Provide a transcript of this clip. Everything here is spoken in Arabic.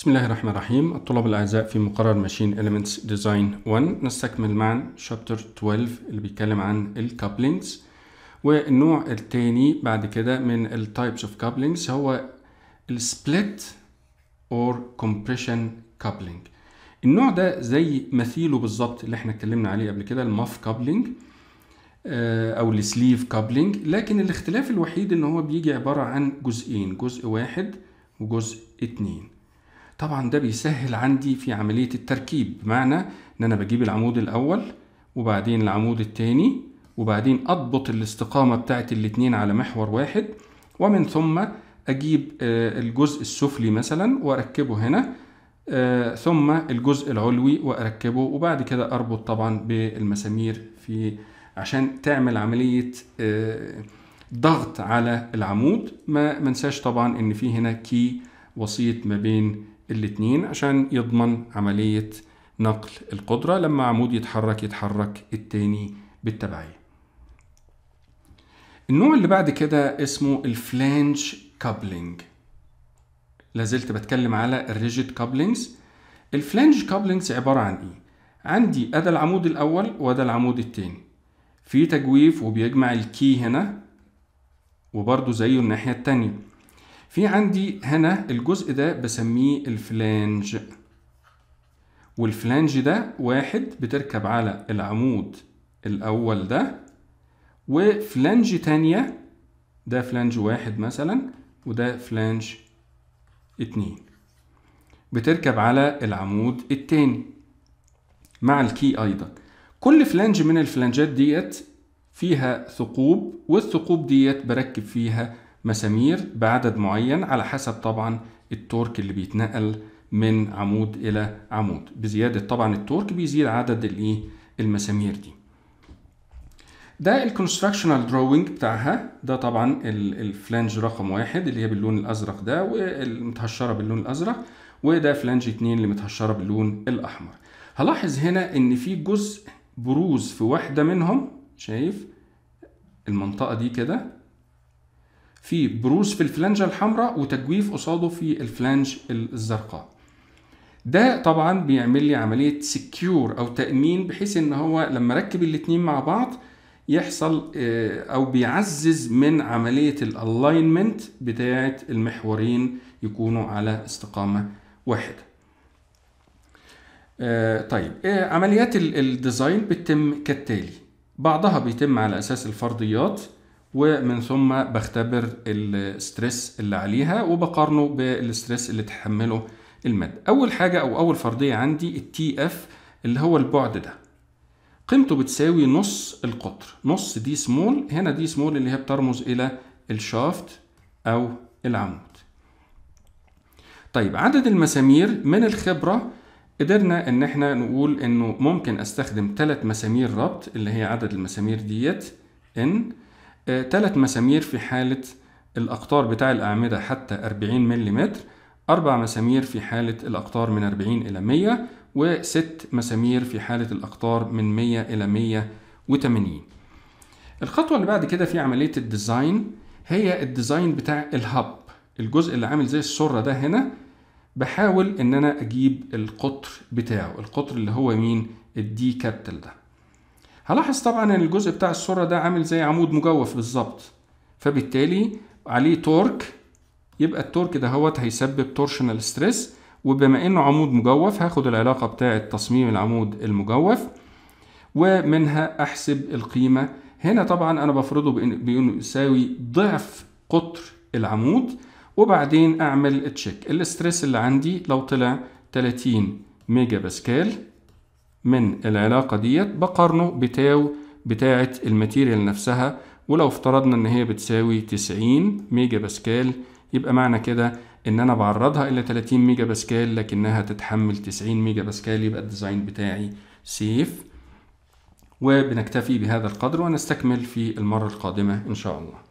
بسم الله الرحمن الرحيم الطلاب الأعزاء في مقرر ماشين Elements ديزاين 1 نستكمل معا شابتر 12 اللي بيتكلم عن الكابلينجز والنوع التاني بعد كده من التايبس اوف كابلينجز هو السبليت اور كومبريشن كابلينج النوع ده زي مثيله بالظبط اللي احنا اتكلمنا عليه قبل كده الماف آه، كابلينج او السليف كابلينج لكن الاختلاف الوحيد ان هو بيجي عبارة عن جزئين جزء واحد وجزء اتنين طبعا ده بيسهل عندي في عملية التركيب بمعنى ان انا بجيب العمود الاول وبعدين العمود الثاني وبعدين اضبط الاستقامة بتاعت الاتنين على محور واحد ومن ثم اجيب آه، الجزء السفلي مثلا واركبه هنا آه، ثم الجزء العلوي واركبه وبعد كده اربط طبعا بالمسامير في عشان تعمل عملية آه، ضغط على العمود ما منساش طبعا ان في هنا كي وسيط ما بين الاتنين عشان يضمن عملية نقل القدرة لما عمود يتحرك يتحرك التاني بالتبعية النوع اللي بعد كده اسمه الفلانج كابلينج لازلت بتكلم على الريجيد كابلينجز الفلانج كابلينجز عبارة عن ايه؟ عندي ادا العمود الاول وادى العمود التاني في تجويف وبيجمع الكي هنا وبرضه زيه الناحية التانية في عندي هنا الجزء ده بسميه الفلانج والفلانج ده واحد بتركب على العمود الأول ده وفلانج تانية ده فلانج واحد مثلا وده فلانج اتنين بتركب على العمود التاني مع الكي أيضا كل فلانج من الفلانجات ديت فيها ثقوب والثقوب ديت بركب فيها مسامير بعدد معين على حسب طبعا التورك اللي بيتنقل من عمود الى عمود بزياده طبعا التورك بيزيد عدد الايه المسامير دي ده الكونستراكشنال دروينج بتاعها ده طبعا الفلانج رقم واحد اللي هي باللون الازرق ده والمتهشره باللون الازرق وده فلانج اتنين اللي متهشره باللون الاحمر هلاحظ هنا ان في جزء بروز في واحده منهم شايف المنطقه دي كده في بروز في الفلانجة الحمراء وتجويف قصاده في الفلانج الزرقاء ده طبعا بيعمل لي عملية سكيور أو تأمين بحيث إن هو لما أركب الاتنين مع بعض يحصل آه، أو بيعزز من عملية الألاينمنت بتاعة المحورين يكونوا على استقامة واحدة آه، طيب آه، عمليات الديزاين بتتم كالتالي بعضها بيتم على أساس الفرضيات ومن ثم بختبر الستريس اللي عليها وبقارنه بالستريس اللي تحمله المادة أول حاجة أو أول فرضية عندي التي اف اللي هو البعد ده قيمته بتساوي نص القطر نص دي سمول هنا دي سمول اللي هي بترمز إلى الشافت أو العمود طيب عدد المسامير من الخبرة قدرنا ان احنا نقول انه ممكن استخدم ثلاث مسامير ربط اللي هي عدد المسامير ديت ان ثلاث مسامير في حالة الأقطار بتاع الأعمدة حتى 40 ملم أربع مسامير في حالة الأقطار من 40 إلى 100 وست مسامير في حالة الأقطار من 100 إلى 180 الخطوة اللي بعد كده في عملية الديزاين هي الديزاين بتاع الهب الجزء اللي عامل زي السرة ده هنا بحاول ان انا اجيب القطر بتاعه القطر اللي هو مين الدي كابتل ده هلاحظ طبعا ان الجزء بتاع الصورة ده عامل زي عمود مجوف بالظبط فبالتالي عليه تورك يبقى التورك ده هوت هيسبب تورشنال ستريس وبما انه عمود مجوف هاخد العلاقة بتاعة تصميم العمود المجوف ومنها احسب القيمة هنا طبعا انا بفرضه بانه يساوي ضعف قطر العمود وبعدين اعمل تشيك الاسترس اللي عندي لو طلع 30 ميجا باسكال من العلاقة ديت بقارنه بتاو بتاعة الماتيريال نفسها ولو افترضنا ان هي بتساوي 90 ميجا باسكال يبقى معنى كده ان انا بعرضها الى 30 ميجا باسكال لكنها تتحمل 90 ميجا باسكال يبقى الديزاين بتاعي سيف وبنكتفي بهذا القدر ونستكمل في المرة القادمة ان شاء الله